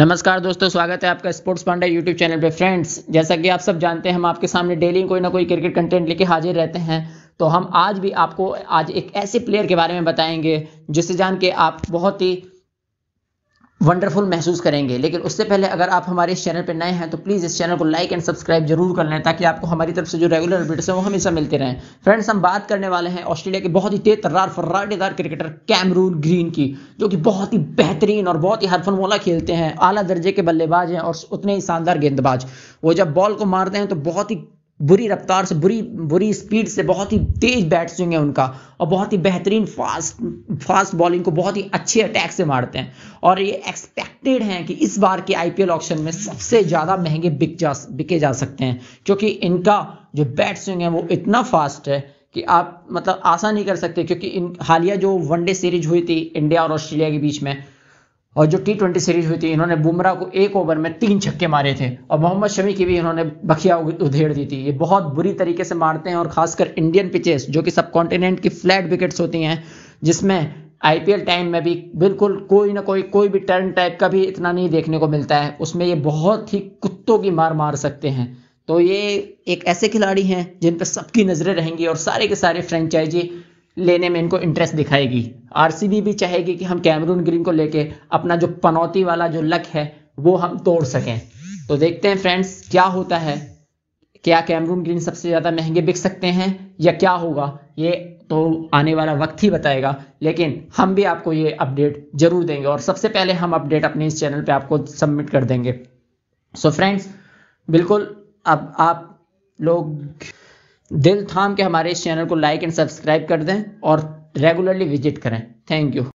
नमस्कार दोस्तों स्वागत है आपका स्पोर्ट्स पांडे यूट्यूब चैनल पे फ्रेंड्स जैसा कि आप सब जानते हैं हम आपके सामने डेली कोई ना कोई क्रिकेट कंटेंट लेके हाजिर रहते हैं तो हम आज भी आपको आज एक ऐसे प्लेयर के बारे में बताएंगे जिसे जान के आप बहुत ही वंडरफुल महसूस करेंगे लेकिन उससे पहले अगर आप हमारे इस चैनल पर नए हैं तो प्लीज़ इस चैनल को लाइक एंड सब्सक्राइब जरूर कर लें ताकि आपको हमारी तरफ से जो रेगुलर अपडेट्स हैं वो हमेशा मिलते रहें फ्रेंड्स हम बात करने वाले हैं ऑस्ट्रेलिया के बहुत ही तेज फर्राटेदार क्रिकेटर कैमरून ग्रीन की जो कि बहुत ही बेहतरीन और बहुत ही हरफन मोला खेलते हैं आला दर्जे के बल्लेबाज हैं और उतने ही शानदार गेंदबाज वो जब बॉल को मारते हैं तो बहुत ही बुरी रफ्तार से बुरी बुरी स्पीड से बहुत ही तेज बैट स्विंग है उनका और बहुत ही बेहतरीन फास्ट फास्ट बॉलिंग को बहुत ही अच्छे अटैक से मारते हैं और ये एक्सपेक्टेड हैं कि इस बार के आईपीएल ऑक्शन में सबसे ज़्यादा महंगे बिक जा बिके जा सकते हैं क्योंकि इनका जो बैट स्विंग है वो इतना फास्ट है कि आप मतलब आसान नहीं कर सकते क्योंकि इन हालिया जो वनडे सीरीज हुई थी इंडिया और ऑस्ट्रेलिया के बीच में और जो टी ट्वेंटी सीरीज हुई थी इन्होंने बुमराह को एक ओवर में तीन छक्के मारे थे और मोहम्मद शमी की भी इन्होंने बखिया उधेड़ दी थी ये बहुत बुरी तरीके से मारते हैं और खासकर इंडियन पिचेस जो कि सब कॉन्टिनेंट की फ्लैट विकेट्स होती हैं जिसमें आई टाइम में भी बिल्कुल कोई ना कोई कोई भी टर्न टाइप का भी इतना नहीं देखने को मिलता है उसमें ये बहुत ही कुत्तों की मार मार सकते हैं तो ये एक ऐसे खिलाड़ी हैं जिन पर सबकी नज़रें रहेंगी और सारे के सारे फ्रेंचाइजी लेने में इनको इंटरेस्ट दिखाएगी आरसीबी भी चाहेगी कि हम कैमरून ग्रीन को लेके अपना जो पनौती वाला जो लक है वो हम तोड़ सकें तो देखते हैं फ्रेंड्स क्या होता है क्या कैमरून ग्रीन सबसे ज़्यादा महंगे बिक सकते हैं या क्या होगा ये तो आने वाला वक्त ही बताएगा लेकिन हम भी आपको ये अपडेट जरूर देंगे और सबसे पहले हम अपडेट अपने इस चैनल पे आपको सबमिट कर देंगे सो so फ्रेंड्स बिल्कुल अब आप लोग दिल थाम के हमारे इस चैनल को लाइक एंड सब्सक्राइब कर दें और रेगुलरली विजिट करें थैंक यू